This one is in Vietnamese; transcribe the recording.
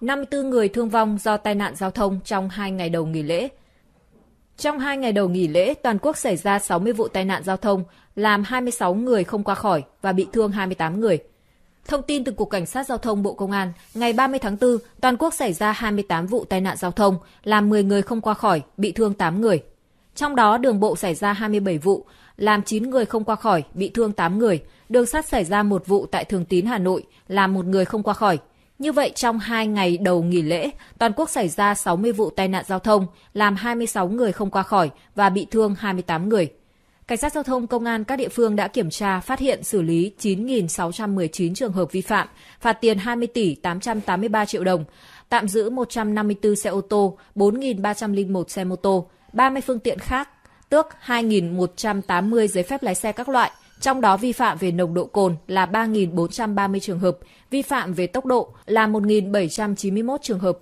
54 người thương vong do tai nạn giao thông trong 2 ngày đầu nghỉ lễ. Trong 2 ngày đầu nghỉ lễ, toàn quốc xảy ra 60 vụ tai nạn giao thông, làm 26 người không qua khỏi và bị thương 28 người. Thông tin từ Cục Cảnh sát Giao thông Bộ Công an, ngày 30 tháng 4, toàn quốc xảy ra 28 vụ tai nạn giao thông, làm 10 người không qua khỏi, bị thương 8 người. Trong đó, đường bộ xảy ra 27 vụ, làm 9 người không qua khỏi, bị thương 8 người. Đường sắt xảy ra một vụ tại Thường Tín, Hà Nội, làm một người không qua khỏi, như vậy, trong 2 ngày đầu nghỉ lễ, toàn quốc xảy ra 60 vụ tai nạn giao thông, làm 26 người không qua khỏi và bị thương 28 người. Cảnh sát giao thông công an các địa phương đã kiểm tra, phát hiện xử lý 9.619 trường hợp vi phạm, phạt tiền 20 tỷ 883 triệu đồng, tạm giữ 154 xe ô tô, 4.301 xe mô tô, 30 phương tiện khác, tước 2.180 giấy phép lái xe các loại – trong đó vi phạm về nồng độ cồn là 3.430 trường hợp, vi phạm về tốc độ là 1.791 trường hợp,